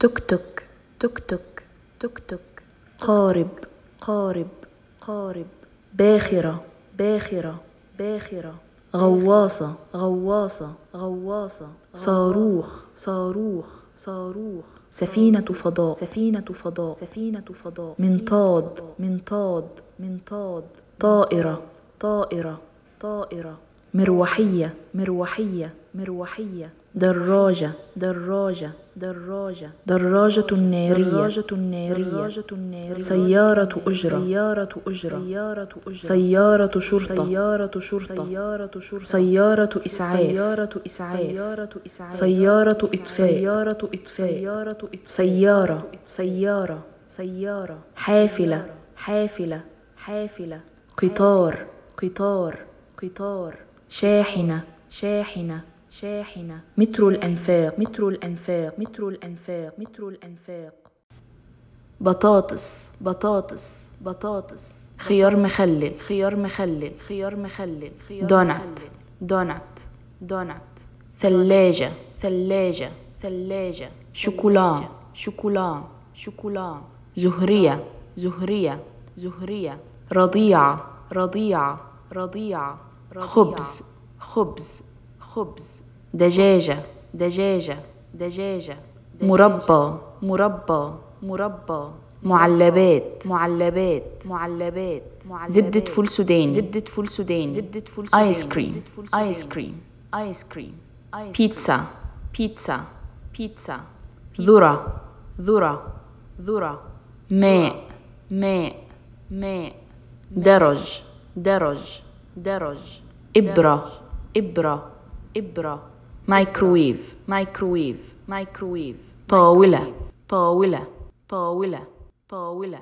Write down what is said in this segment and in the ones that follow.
توك توك توك توك توك توك قارب قارب قارب باخرة باخرة باخرة غواصة غواصة غواصة صاروخ صاروخ صاروخ سفينة فضاء سفينة فضاء سفينة فضاء منطاد منطاد منطاد طائرة طائرة طائرة مروحية مروحية مروحية دراجة دراجة دراجة دراجة نارية دراجة نارية دراجة نارية سيارة أجرة سيارة أجرة سيارة أجرة سيارة شرطة سيارة شرطة سيارة شرطة سيارة إسعاف سيارة إسعاف سيارة إسعاف سيارة إطفاء سيارة إطفاء سيارة سيارة سيارة سيارة حافلة حافلة حافلة قطار قطار قطار شاحنة شاحنة شاحنة مترو الأنفاق مترو الأنفاق مترو الأنفاق مترو الأنفاق بطاطس بطاطس بطاطس خيار مخلل خيار مخلل خيار مخلل دونات دونات دونات ثلاجة ثلاجة ثلاجة شوكولا شوكولا شوكولا زهرية زهرية زهرية رضيعة رضيعة رضيعة خبز خبز خبز دجاجة دجاجة دجاجة مربى مربى مربى معلبات معلبات معلبات زبدة فول سوداني زبدة فول سوداني زبدة فول سوداني آيس كريم آيس كريم آيس كريم بيتزا بيتزا بيتزا ذرة ذرة ذرة ماء ماء ماء درج درج درج إبرة إبرة إبرة مايكروويف مايكروويف مايكروويف طاولة طاولة طاولة طاولة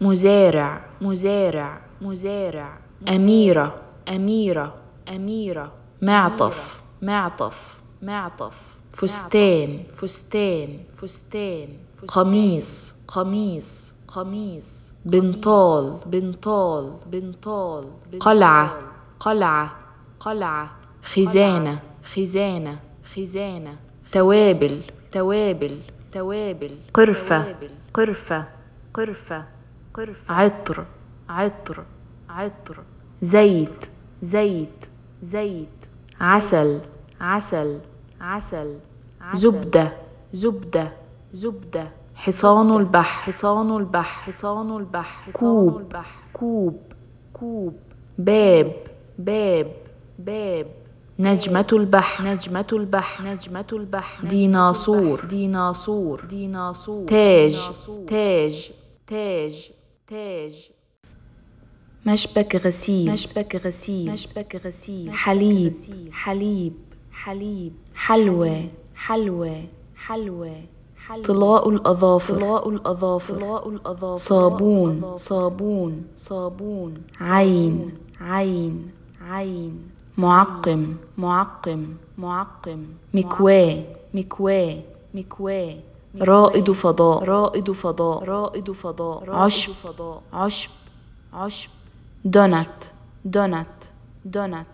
مزارع مزارع مزارع أميرة أميرة أميرة معطف معطف معطف فستان فستان فستان قميص قميص قميص بنطال بنطال بنطال قلعة قلعة قلعة خزانة خزانة خزانة توابل توابل توابل قرفة قرفة قرفة قرفة عطر عطر عطر زيت زيت زيت عسل عسل عسل زبدة زبدة زبدة حصان البحر حصان البحر حصان البحر كوب كوب كوب باب باب باب نجمة البحر نجمة البحر نجمة البحر ديناصور ديناصور ديناصور تاج تاج تاج تاج مشبك غسيل مشبك غسيل مشبك غسيل حليب حليب حليب حلوى حلوى حلوى طلاء الأظافر طلاء الأظافر طلاء الأظافر صابون صابون صابون عين عين عين معقم معقم معقم مكواه مكواه مكواه رائد فضاء رائد فضاء رائد فضاء عشب عشب عشب دونت دونت دونت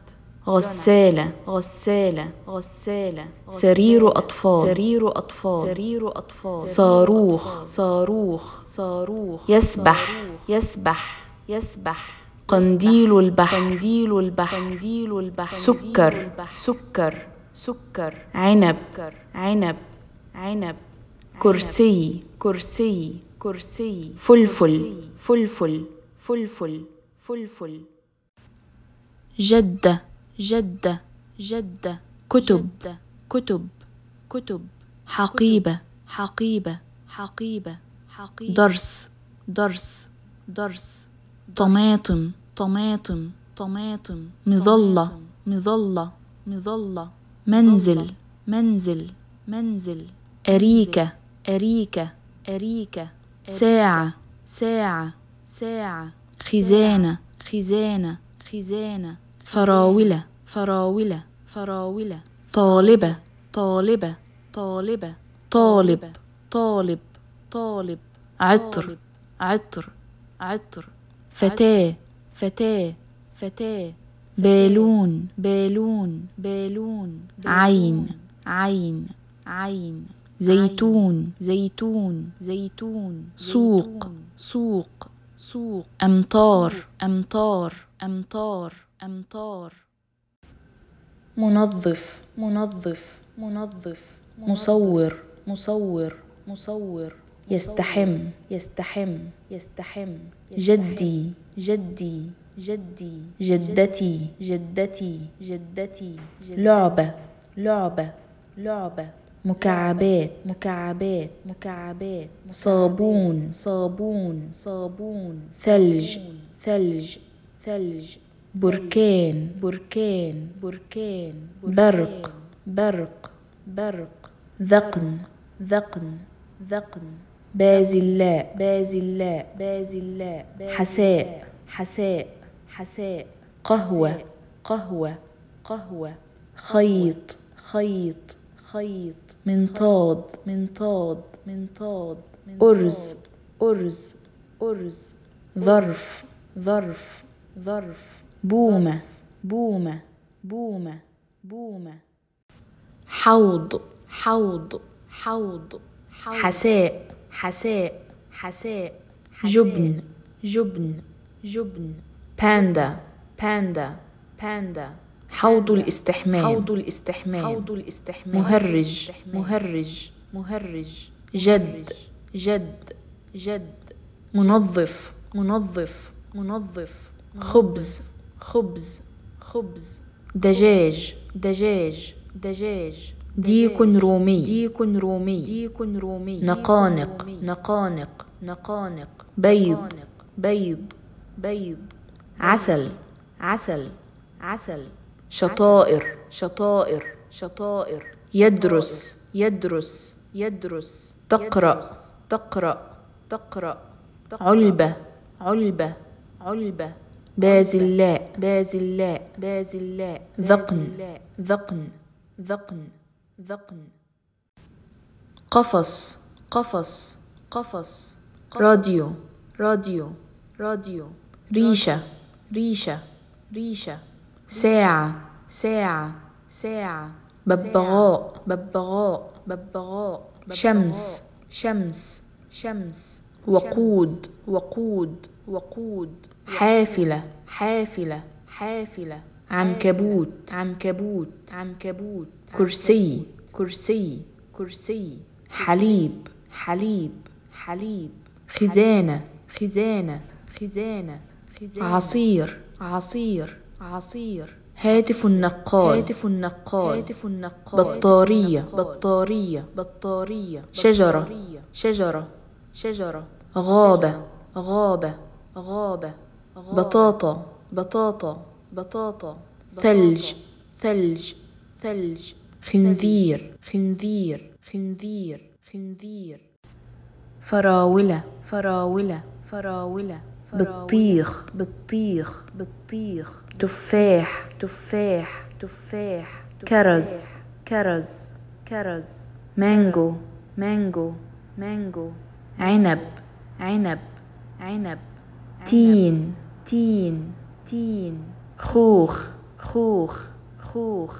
غسالة غسالة غسالة سرير أطفال سرير أطفال سرير أطفال صاروخ صاروخ صاروخ يسبح يسبح يسبح قنديل البحر قنديل البحر قنديل البحر سكر سكر سكر عنب عنب عنب كرسي كرسي كرسي فلفل فلفل فلفل فلفل جدة جدة جدة كتب كتب كتب حقيبة حقيبة حقيبة حقيبة درس درس درس طماطم طماطم طماطم مظلة مظلة مظلة منزل منزل منزل أريكة أريكة أريكة ساعة ساعة ساعة خزانة خزانة خزانة فراولة فراولة فراولة طالبة طالبة طالبة طالب طالب طالب عطر عطر عطر فتاة فتاة فتاة بالون بالون بالون عين عين عين زيتون زيتون زيتون سوق سوق سوق أمطار أمطار أمطار أمطار منظف منظف منظف مصور مصور مصور يستحم يستحم يستحم جدي جدي جدي جدتي جدتي جدتي لعبة لعبة لعبة مكعبات مكعبات مكعبات صابون صابون صابون ثلج ثلج ثلج بركان بركان بركان برق برق برق ذقن ذقن ذقن بازلاء بازلاء بازلاء حساء حساء حساء قهوة قهوة قهوة خيط خيط خيط منطاد منطاد منطاد أرز أرز أرز ظرف ظرف ظرف بومة بومة بومة بومة حوض حوض حوض حساء حساء حساء جبن جبن جبن باندا باندا باندا حوض الاستحمام حوض الاستحمام حوض الاستحمام مهرج مهرج مهرج جد جد جد منظف منظف منظف خبز خبز خبز دجاج دجاج دجاج ديك رومي ديك رومي ديك رومي نقانق نقانق نقانق بيض بيض بيض عسل عسل عسل شطائر شطائر شطائر يدرس يدرس يدرس تقرأ تقرأ تقرأ علبة علبة علبة بازلاء بازلاء بازلاء ذقن ذقن ذقن ذقن قفص قفص قفص, راديو راديو راديو ريشة ريشة ريشة ساعة ساعة ساعة ببغاء ببغاء ببغاء شمس شمس شمس وقود وقود وقود حافلة حافلة حافلة عنكبوت عنكبوت عنكبوت كرسي كرسي كرسي حليب حليب حليب خزانة خزانة خزانة عصير عصير عصير هاتف النقال هاتف النقال هاتف النقال بطارية بطارية بطارية شجرة شجرة شجرة غابة غابة غابة بطاطا بطاطا بطاطا ثلج ثلج ثلج خنزير خنزير خنزير خنزير فراولة فراولة فراولة بطيخ بطيخ بطيخ تفاح تفاح تفاح كرز كرز كرز مانجو مانجو مانجو عنب عنب عنب تين تين تين خوخ خوخ خوخ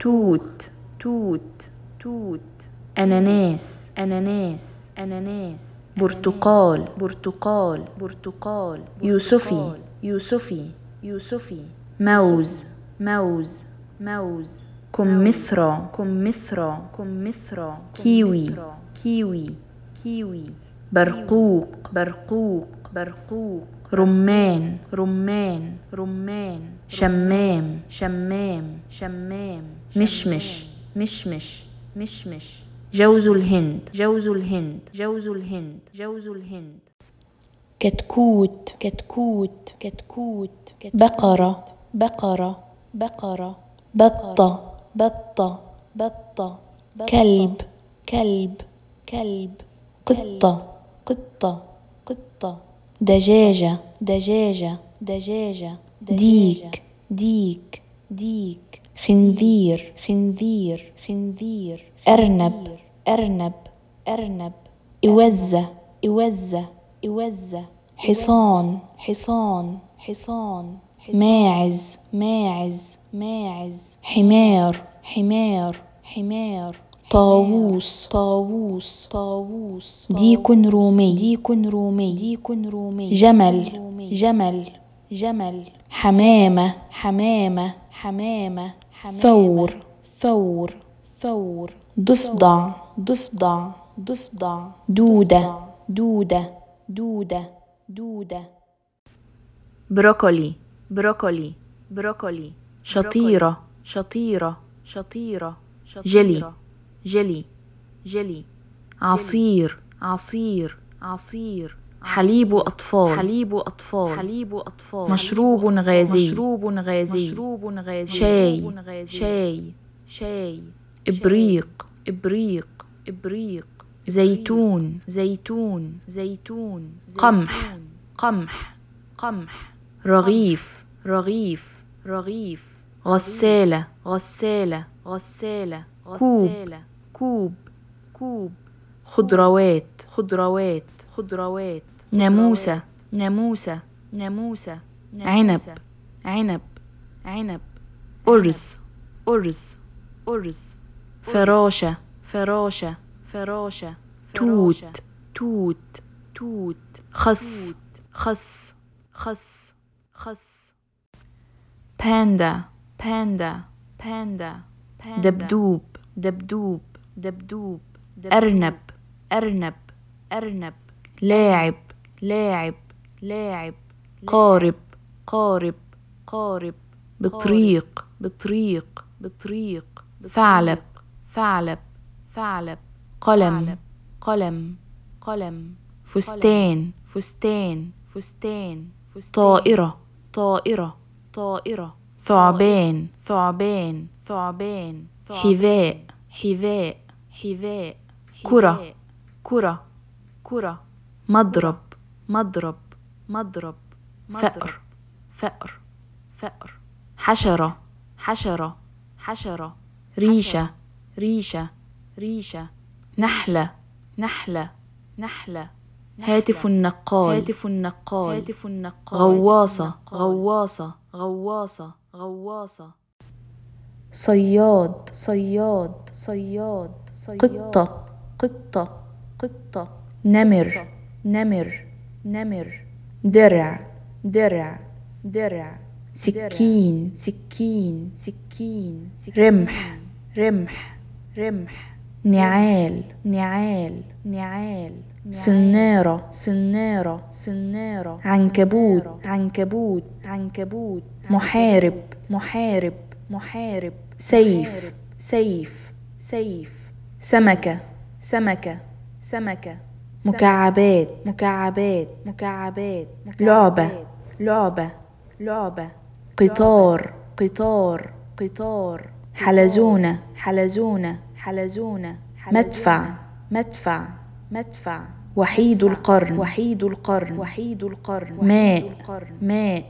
توت توت توت أناناس أناناس أناناس برتقال برتقال برتقال يوسفي يوسفي يوسفي موز موز موز كمثرى كمثرى كمثرى كيوي كيوي كيوي برقوق برقوق برقوق رمان رمان رمان شمام شمام شمام مشمش مشمش مشمش جوز الهند جوز الهند جوز الهند جوز الهند كتكوت كتكوت كتكوت بقرة بقرة بقرة بطة بطة بطة كلب كلب كلب قطة قطة دجاجة دجاجة دجاجة ديك ديك ديك خنزير خنزير خنزير أرنب أرنب أرنب إوزة إوزة إوزة حصان حصان حصان ماعز ماعز ماعز حمار حمار حمار طاووس طاووس طاووس ديك رومي ديك رومي ديك رومي جمل جمل جمل حمامة حمامة حمامة ثور ثور ثور ضفدع ضفدع ضفدع دودة دودة دودة دودة بروكولي بروكولي بروكولي شطيرة شطيرة شطيرة جلي جلي جلي عصير عصير عصير حليب أطفال حليب أطفال حليب أطفال مشروب غازي مشروب غازي مشروب غازي شاي شاي شاي إبريق إبريق إبريق زيتون زيتون زيتون قمح قمح قمح رغيف رغيف رغيف غسالة غسالة غسالة كوب كوب كوب خضروات خضروات خضروات ناموسة ناموسة ناموسة عنب عنب عنب أرز أرز أرز فراشة فراشة فراشة توت توت توت خس خس خس خس باندا باندا باندا دبدوب دبدوب دبدوب, أرنب أرنب أرنب لاعب لاعب لاعب قارب قارب قارب بطريق بطريق بطريق ثعلب ثعلب ثعلب قلم قلم قلم فستان فستان فستان طائرة طائرة طائرة ثعبان ثعبان ثعبان حذاء حذاء حذاء كرة كرة كرة مضرب مضرب مضرب فأر فأر فأر حشرة حشرة حشرة ريشة ريشة ريشة نحلة نحلة نحلة هاتف النقال هاتف النقال هاتف النقال غواصة غواصة غواصة غواصة صياد صياد صياد, قطة قطة قطة نمر نمر نمر درع درع درع سكين سكين سكين, سكين رمح رمح رمح نعال نعال نعال سنارة سنارة سنارة عنكبوت عنكبوت عنكبوت محارب محارب محارب سيف سيف سيف سمكة سمكة سمكة مكعبات مكعبات مكعبات لعبة لعبة لعبة قطار قطار قطار حلزونة حلزونة حلزونة مدفع مدفع مدفع وحيد القرن وحيد القرن وحيد القرن ماء ماء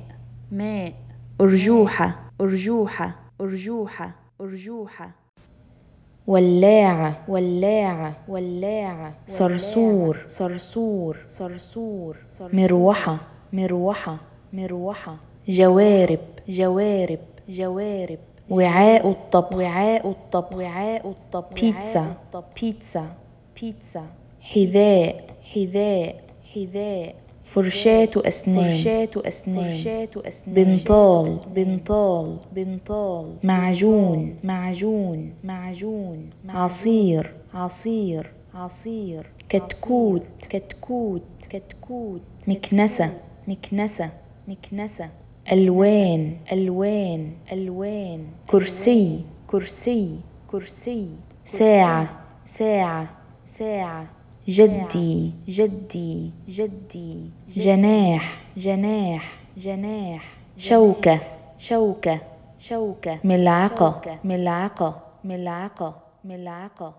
ماء أرجوحة أرجوحة أرجوحة أرجوحة ولاعة ولاعة ولاعة صرصور صرصور صرصور مروحة مروحة مروحة جوارب جوارب جوارب وعاء الطبخ وعاء الطبخ وعاء الطبخ بيتزا بيتزا بيتزا حذاء حذاء حذاء فرشاة أسنان فرشاة أسنان فرشاة أسنان بنطال بنطال بنطال معجون معجون معجون عصير عصير عصير كتكوت كتكوت كتكوت مكنسة مكنسة مكنسة ألوان ألوان ألوان كرسي كرسي كرسي ساعة ساعة ساعة جدي جدي جدي جناح جناح جناح شوكة شوكة شوكة ملعقة ملعقة ملعقة ملعقة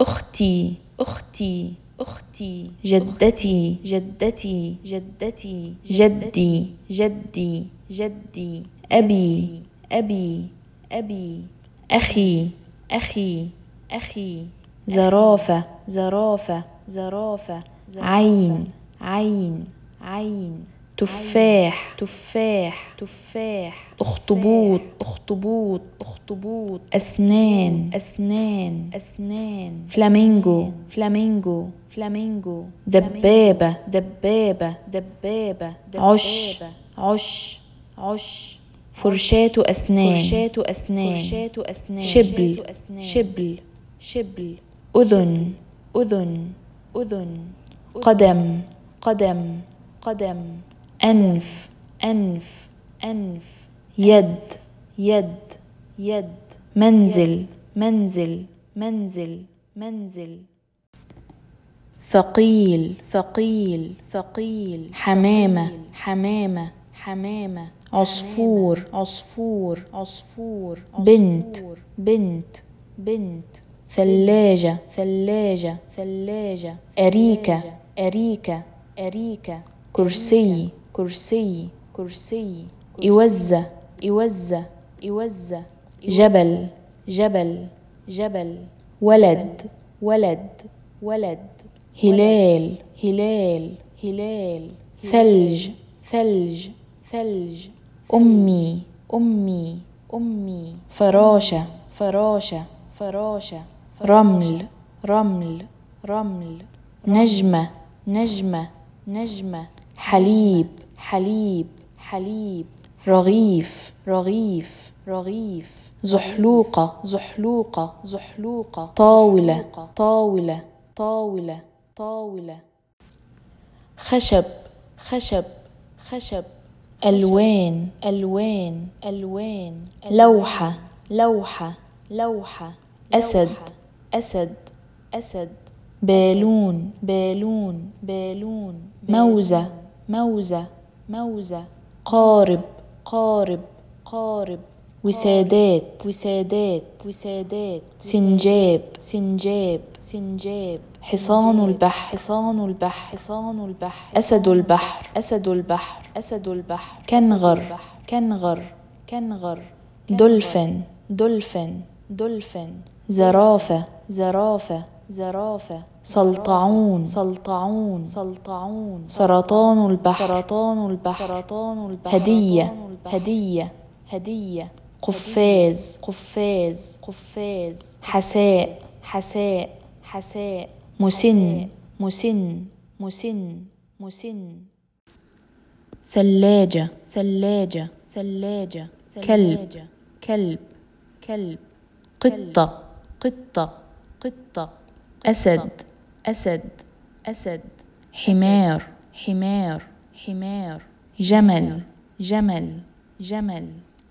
أختي أختي أختي جدتي جدتي جدتي جدي جدي جدي أبي أبي أبي أخي أخي أخي زرافة زرافة زرافة عين عين عين تفاح تفاح تفاح اخطبوط اخطبوط اخطبوط اسنان اسنان اسنان فلامينجو فلامينجو فلامينجو دبابة دبابة دبابة عش عش عش فرشاة أسنان فرشاة أسنان فرشاة أسنان شبل شبل شبل أذن أذن أذن قدم قدم قدم أنف أنف أنف يد يد يد منزل منزل منزل منزل ثقيل ثقيل ثقيل حمامة حمامة حمامة عصفور عصفور عصفور بنت بنت بنت ثلاجة ثلاجة ثلاجة أريكة أريكة أريكة كرسي كرسي كرسي إوزة إوزة إوزة جبل جبل جبل ولد ولد ولد هلال هلال هلال ثلج ثلج ثلج أمي أمي أمي فراشة فراشة فراشة رمل رمل رمل نجمة نجمة نجمة حليب حليب حليب رغيف رغيف رغيف زحلوقة زحلوقة زحلوقة طاولة طاولة طاولة طاولة خشب خشب خشب ألوان ألوان ألوان لوحة لوحة لوحة أسد أسد أسد بالون بالون بالون موزة موزة موزة قارب قارب قارب وسادات وسادات وسادات سنجاب سنجاب سنجاب حصان البحر حصان البحر حصان البحر أسد البحر أسد البحر أسد البحر كنغر كنغر كنغر دولفين دولفين دولفين زرافة زرافة زرافة سلطعون سلطعون سلطعون سرطان البحر سرطان البحر سرطان البحر هدية هدية هدية قفاز قفاز قفاز حساء حساء حساء مسن مسن مسن مسن ثلاجة ثلاجة ثلاجة كلب كلب كلب قطة قطة قطة أسد أسد أسد حمار حمار حمار جمل جمل جمل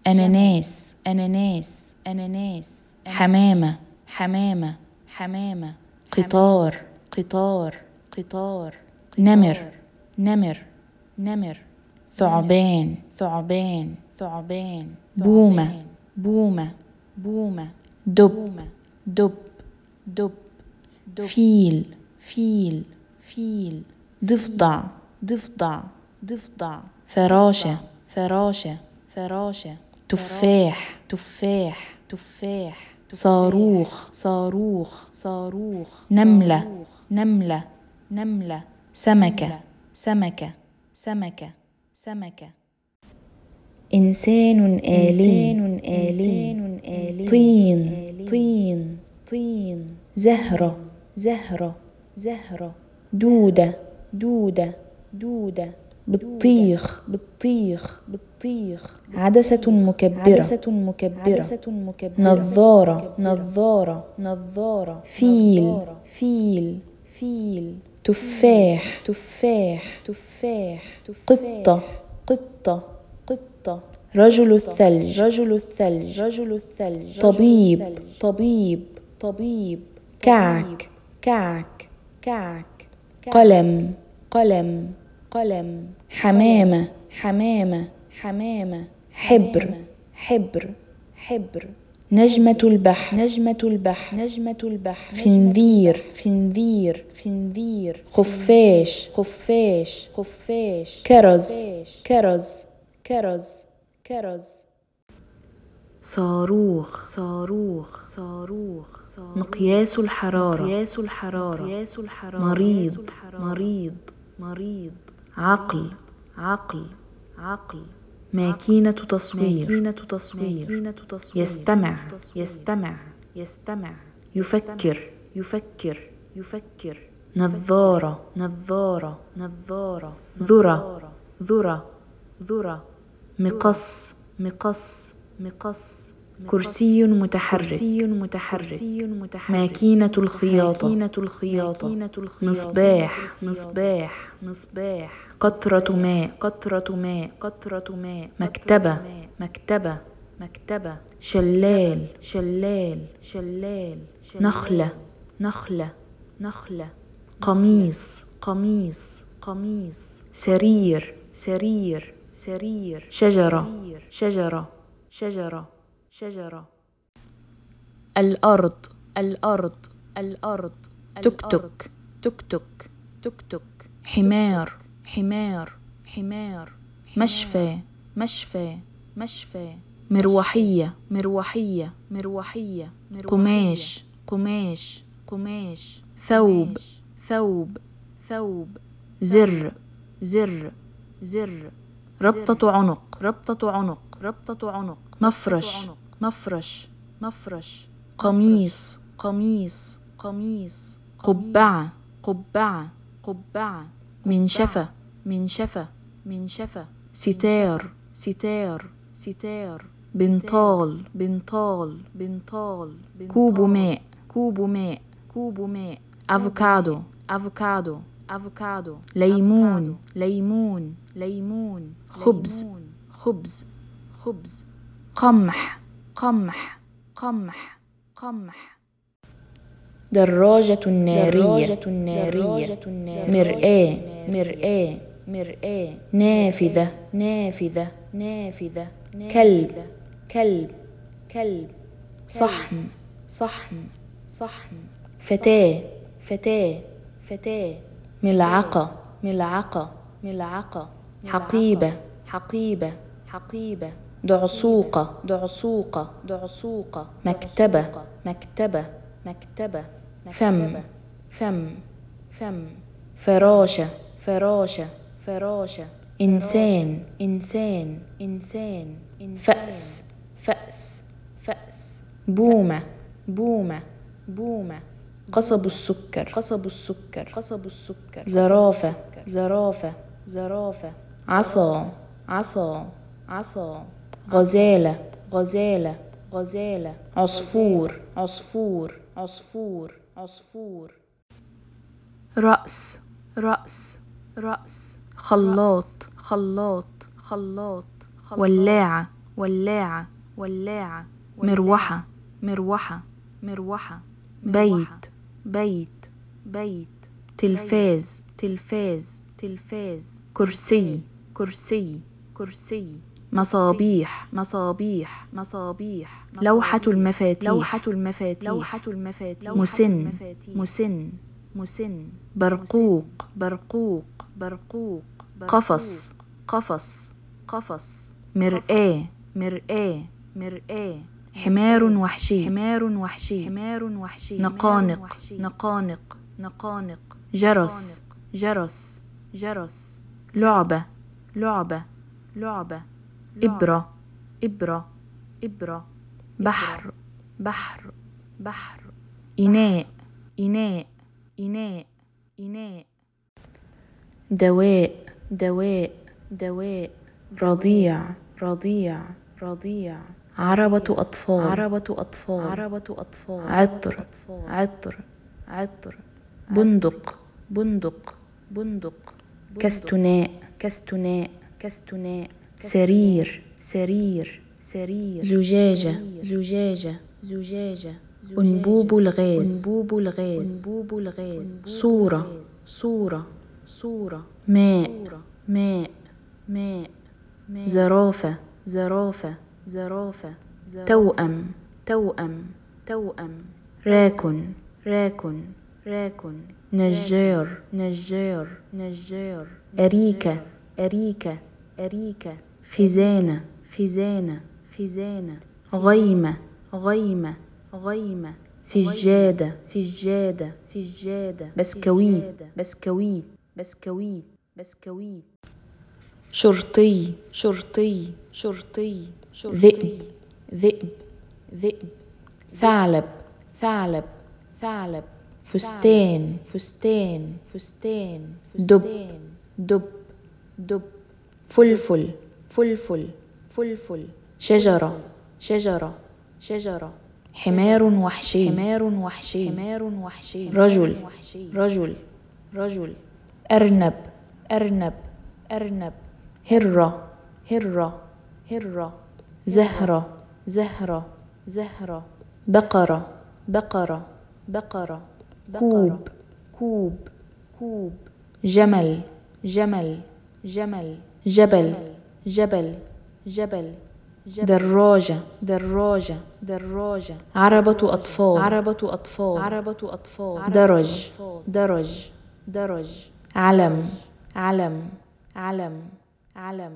أناناس أناناس أناناس حمامة حمامة حمامة قطار قطار قطار نمر نمر نمر ثعبان ثعبان ثعبان بومة بومة بومة دب دب دب, دب فيل فيل فيل ضفدع ضفدع ضفدع فراشة فراشة فراشة تفاح تفاح تفاح صاروخ صاروخ صاروخ نملة نملة نملة سمكة سمكة سمكة سمكة إنسان آلي إنسان آلي طين طين طين زهرة زهرة زهرة دودة دودة دودة بطيخ بطيخ بطيخ عدسة مكبرة عدسة مكبرة عدسة مكبرة نظارة نظارة نظارة فيل فيل فيل تفاح تفاح تفاح قطة قطة قطة رجل الثلج رجل الثلج رجل الثلج طبيب طبيب طبيب كعك كعك كعك قلم قلم قلم حمامة حمامة حمامة حبر حبر حبر نجمة البحر نجمة البحر نجمة البحر خنذير خنذير خنذير خفاش خفاش خفاش كرز كرز كرز كرز صاروخ صاروخ صاروخ مقياس الحرارة مقياس الحرارة مقياس الحرارة مريض مريض مريض عقل عقل عقل ماكينة تصوير ماكينة تصوير ماكينة تصوير يستمع يستمع يستمع يفكر يفكر يفكر نظارة نظارة نظارة ذرة ذرة ذرة مقص مقص مقص كرسي متحرك كرسي متحرك ماكينة الخياطة ماكينة الخياطة مصباح مصباح مصباح قطرة ماء قطرة ماء قطرة ماء مكتبة مكتبة مكتبة شلال شلال شلال نخلة نخلة نخلة قميص قميص قميص سرير سرير سرير شجرة شجرة شجرة شجرة الأرض الأرض الأرض تكتك تكتك تكتك حمار حمار حمار مشفى مشفى مشفى مروحية مروحية مروحية قماش قماش قماش ثوب ثوب ثوب زر زر زر ربطة عنق ربطة عنق ربطة عنق مفرش مفرش مفرش قميص قميص قميص قبعة قبعة قبعة منشفة منشفة منشفة ستار ستار ستار بنطال بنطال بنطال كوب ماء كوب ماء كوب ماء افوكادو افوكادو افوكادو ليمون ليمون ليمون خبز خبز خبز قمح قمح قمح قمح دراجة نارية نارية مرآة مرآة مرآة نافذة نافذة نافذة كلب كلب كلب صحن صحن صحن فتاة فتاة فتاة ملعقة ملعقة ملعقة حقيبة حقيبة حقيبة دعسوقة دعسوقة دعسوقة مكتبة مكتبة مكتبة فم فم فم فراشة فراشة فراشة إنسان إنسان إنسان فأس فأس فأس بومة بومة بومة قصب السكر قصب السكر قصب السكر زرافة زرافة زرافة عصا عصا عصا غزالة غزالة غزالة عصفور عصفور عصفور عصفور رأس رأس رأس خلاط خلاط خلاط ولاعة ولاعة ولاعة مروحة مروحة مروحة بيت بيت بيت تلفاز تلفاز تلفاز كرسي كرسي كرسي مصابيح مصابيح مصابيح لوحة المفاتيح لوحة المفاتيح لوحة المفاتيح مسن مسن مسن برقوق برقوق برقوق قفص قفص قفص مرآة مرآة مرآة حمار وحشي حمار وحشي حمار وحشي نقانق نقانق نقانق جرس جرس جرس لعبة لعبة لعبة آه. إبرة إبرة إبرة بحر بحر بحر إناء إناء إناء إناء دواء دواء دواء رضيع رضيع رضيع عربة أطفال عربة أطفال عربة أطفال عطر عطر عطر بندق بندق بندق كستناء كستناء كستناء سرير سرير سرير زجاجة زجاجة زجاجة أنبوب الغاز أنبوب الغاز أنبوب الغاز صورة صورة صورة ماء ماء ماء زرافة زرافة زرافة توأم توأم توأم راكن راكن راكن نجار نجار نجار أريكة أريكة أريكة خزانة خزانة خزانة غيمة غيمة غيمة سجادة سجادة سجادة بسكويت بسكويت بسكويت بسكويت شرطي شرطي شرطي ذئب ذئب ذئب ثعلب ثعلب ثعلب فستان فستان فستان دب دب دب فلفل فلفل فلفل شجرة شجرة شجرة حمار وحشي حمار وحشي حمار وحشي رجل رجل رجل أرنب أرنب أرنب هرة هرة هرة زهرة زهرة زهرة بقرة بقرة بقرة كوب كوب كوب جمل جمل جمل جبل, جبل. جبل جبل دراجة دراجة دراجة عربة أطفال عربة أطفال عربة أطفال درج درج درج علم علم علم علم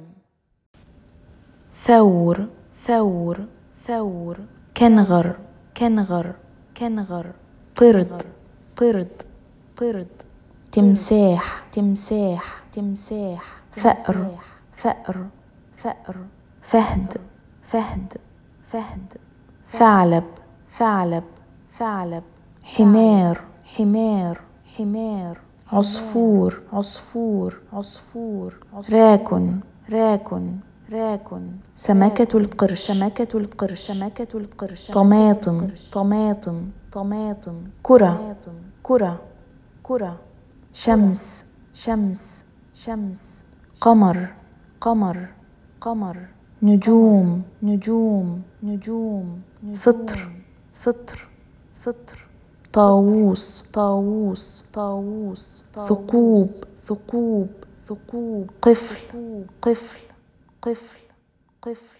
ثور ثور ثور كنغر كنغر كنغر قرد قرد قرد تمساح تمساح تمساح فأر فأر فأر فهد فهد فهد ثعلب ثعلب ثعلب حمار حمار حمار عصفور عصفور عصفور راكن راكن راكن سمكة القرش سمكة القرش سمكة القرش طماطم طماطم طماطم كرة كرة كرة شمس شمس شمس قمر قمر قمر نجوم نجوم نجوم فطر فطر فطر طاووس طاووس طاووس ثقوب ثقوب ثقوب قفل قفل قفل قفل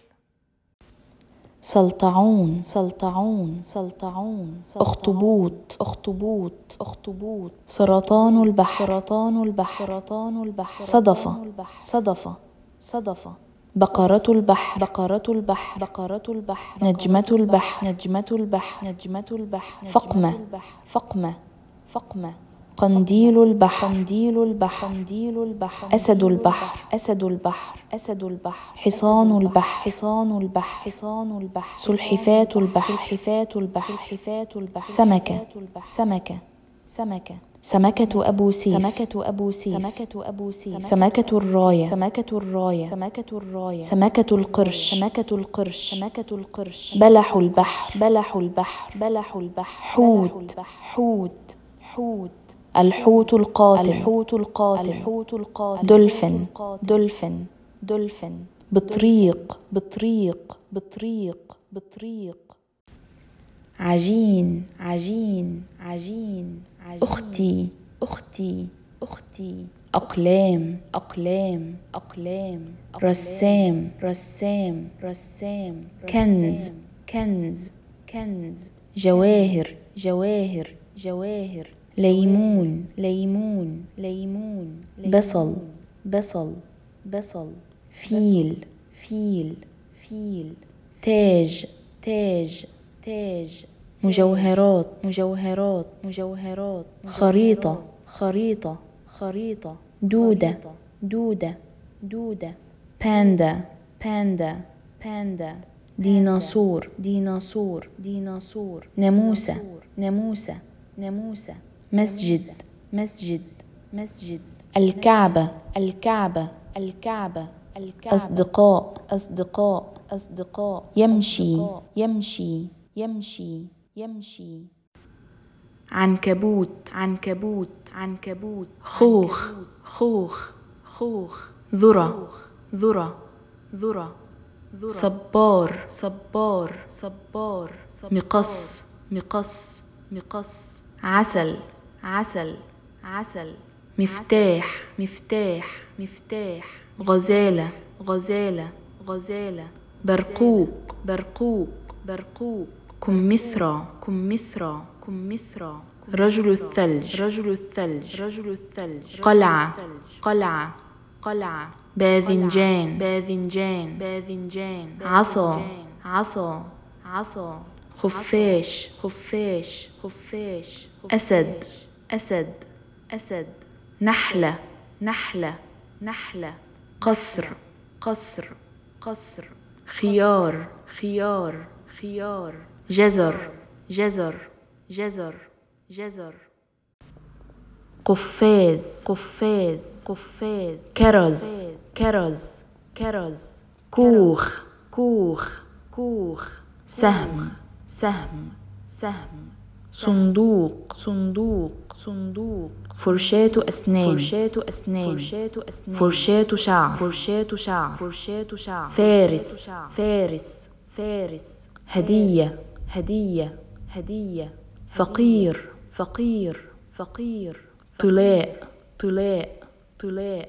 سلطعون سلطعون سلطعون أخطبوط أخطبوط أخطبوط سرطان البحر سرطان البحر سرطان البحر صدفة صدفة صدفة بقرة البحر بقرة البحر بقرة البحر نجمة البحر نجمة البحر نجمة البحر فقمة فقمة فقمة قنديل البحر قنديل البحر قنديل البحر أسد البحر أسد البحر أسد البحر حصان البحر حصان البحر حصان البحر سلحفاة البحر سلحفاة البحر سلحفاة البحر سمكة سمكة سمكة سمكة أبو سيف سمكة أبو سيف سمكة أبو سيف سمكة الراية سمكة الراية سمكة الراية سمكة القرش سمكة القرش سمكة القرش بلح البحر بلح البحر بلح البحر حوت حوت حوت الحوت القاتل الحوت القاتل الحوت القاتل دولفين دولفين دولفين بطريق بطريق بطريق بطريق عجين عجين عجين أختي أختي أختي أقلام أقلام أقلام رسام رسام رسام كنز كنز كنز جواهر جواهر جواهر ليمون ليمون ليمون بصل بصل بصل فيل فيل فيل تاج تاج تاج مجوهرات مجوهرات مجوهرات خريطة خريطة خريطة دودة دودة دودة باندا باندا باندا ديناصور ديناصور ديناصور ناموسة ناموسة ناموسة مسجد مسجد مسجد الكعبة الكعبة الكعبة الكعبة أصدقاء أصدقاء أصدقاء يمشي يمشي يمشي يمشي عنكبوت عنكبوت عنكبوت خوخ خوخ خوخ ذرة ذرة ذرة صبار صبار صبار مقص مقص مقص عسل عسل عسل مفتاح مفتاح مفتاح غزالة غزالة غزالة برقوق برقوق برقوق كمثرى كمثرى كمثرى رجل الثلج رجل الثلج رجل الثلج قلعة قلعة قلعة باذنجان باذنجان باذنجان عصا عصا عصا خفاش خفاش خفاش أسد أسد أسد نحلة نحلة نحلة قصر قصر قصر خيار خيار خيار جزر جزر جزر جزر قفاز قفاز قفاز كرز كرز كرز كوخ كوخ كوخ سهم سهم سهم صندوق صندوق صندوق فرشاة أسنان فرشاة أسنان فرشاة أسنان فرشاة شعر فرشاة شعر فرشاة شعر فارس فارس فارس هدية هدية هدية فقير فقير فقير طلاء طلاء طلاء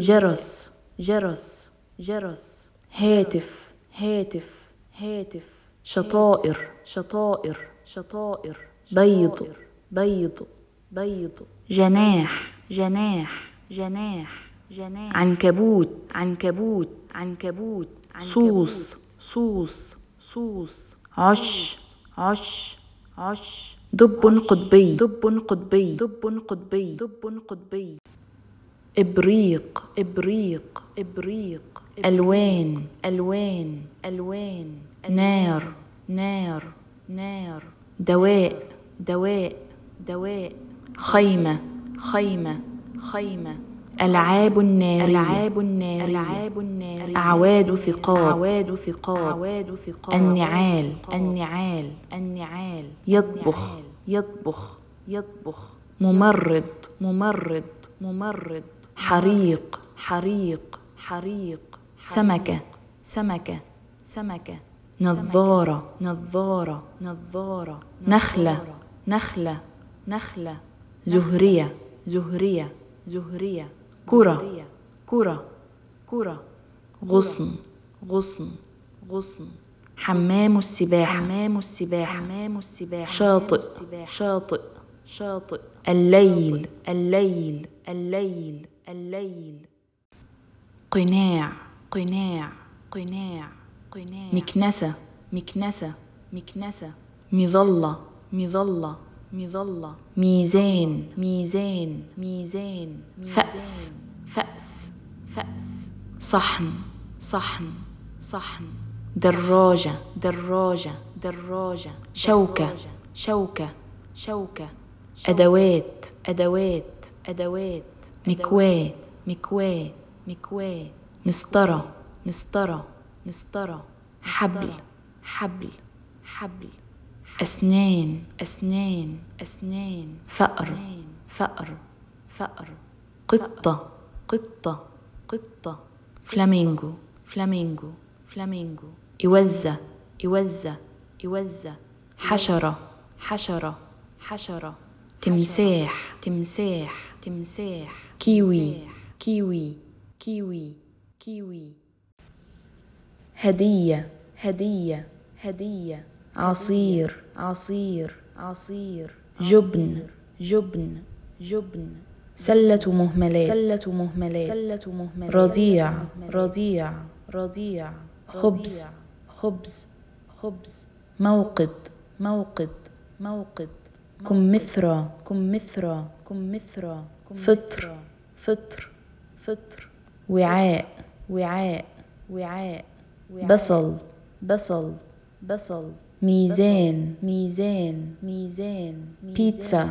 جرس جرس جرس هاتف هاتف هاتف شطائر شطائر شطائر بيض بيض بيض جناح جناح جناح جناح عنكبوت عنكبوت عنكبوت صوص صوص صوص عش عش عش دب قطبي دب قطبي دب قطبي دب قطبي إبريق إبريق إبريق ألوان ألوان ألوان نار نار نار دواء دواء دواء خيمة خيمة خيمة ألعاب النار ألعاب النار ألعاب النار أعواد ثقاب أعواد ثقاب أعواد ثقاب النعال النعال النعال يطبخ يطبخ يطبخ ممرض ممرض ممرض حريق حريق حريق سمكة سمكة سمكة نظارة نظارة نظارة نخلة نخلة نخلة زهرية زهرية زهرية كرة كرة كرة غصن غصن غصن حمام السباحة حمام السباحة حمام السباحة شاطئ شاطئ شاطئ الليل الليل الليل الليل قناع قناع قناع قناع مكنسة مكنسة مكنسة مظلة مظلة مظلة ميزان ميزان ميزان فأس فأس فأس صحن صحن صحن دراجة دراجة دراجة شوكة شوكة شوكة أدوات أدوات أدوات مكواة مكواة مكواة مسطرة مسطرة مسطرة حبل حبل حبل أسنان أسنان أسنان فأر فأر فأر قطة قطة قطة فلامينجو فلامينجو فلامينجو إوزة إوزة إوزة حشرة حشرة حشرة تمساح تمساح تمساح كيوي كيوي كيوي كيوي هدية هدية هدية عصير عصير عصير جبن جبن جبن سلة مهملات سلة مهملات سلة مهملات رضيع رضيع رضيع خبز خبز خبز موقد موقد موقد كمثرى كمثرى كمثرى فطر فطر فطر وعاء وعاء وعاء بصل بصل بصل ميزان ميزان ميزان بيتزا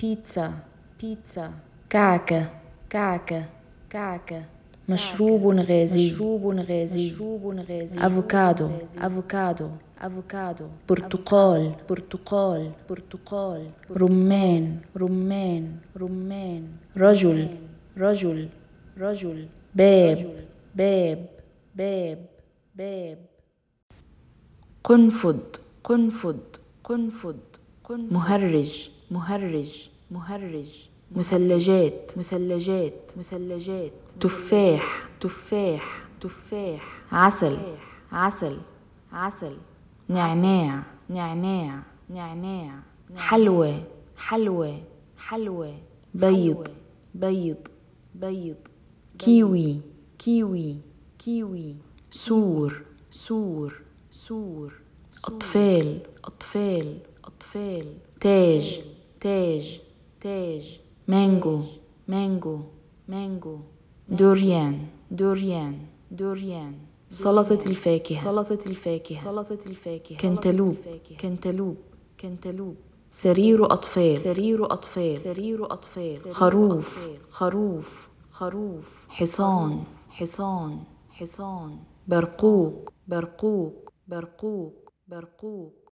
بيتزا بيتزا كعكة كعكة كعكة مشروب غازي مشروب غازي مشروب غازي افوكادو افوكادو افوكادو برتقال برتقال برتقال رمان رمان رمان رجل رجل رجل باب باب باب باب قنفذ قنفذ قنفذ قنفذ مهرج مهرج مهرج مثلجات مثلجات مثلجات تفاح تفاح تفاح عسل عسل عسل نعناع نعناع نعناع حلوى حلوى حلوى بيض بيض بيض كيوي كيوي كيوي سور سور سور أطفال أطفال أطفال تاج تاج تاج مانجو مانجو مانجو دوريان دوريان دوريان سلطة الفاكهة سلطة الفاكهة سلطة الفاكهة كنتالوب كنتالوب كنتالوب سرير أطفال سرير أطفال سرير أطفال خروف خروف خروف حصان حصان حصان برقوق برقوق برقوق برقوق